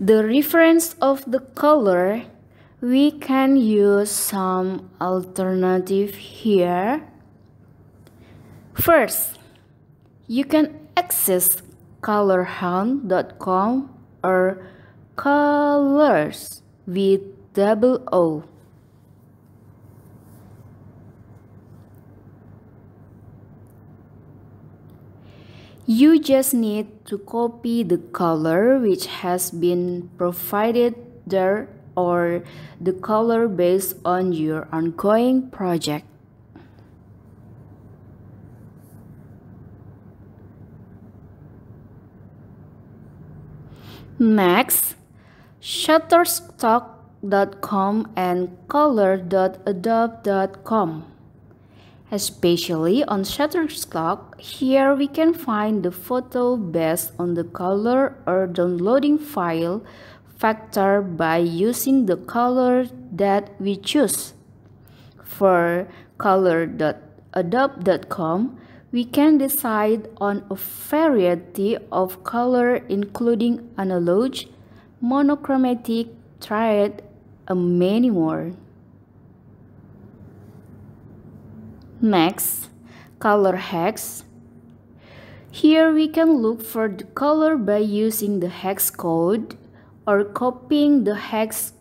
the reference of the color, we can use some alternative here. First, you can access colorhound.com or colors with double O. You just need to copy the color which has been provided there or the color based on your ongoing project. Next, Shutterstock.com and color.adobe.com. Especially on Shutterstock, clock, here we can find the photo based on the color or downloading file factor by using the color that we choose. For color.adobe.com, we can decide on a variety of color including analog, monochromatic, triad, and many more. Next, color hex. Here we can look for the color by using the hex code or copying the hex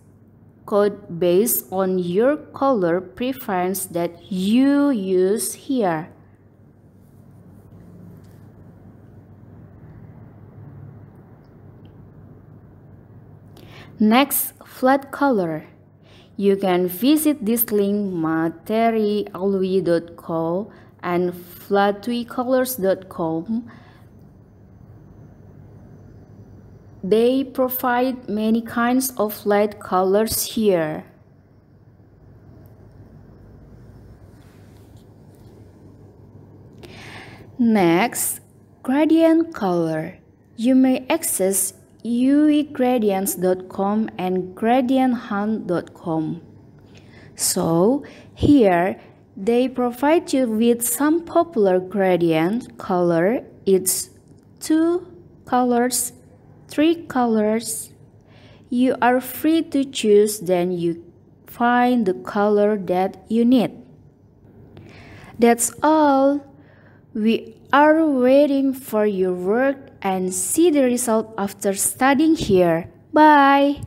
code based on your color preference that you use here. Next, flat color. You can visit this link materialui.com and flatuicolors.com. They provide many kinds of light colors here. Next, gradient color. You may access uegradients.com and gradienthunt.com. So here they provide you with some popular gradient color. It's two colors, three colors. You are free to choose then you find the color that you need. That's all. We are waiting for your work and see the result after studying here. Bye!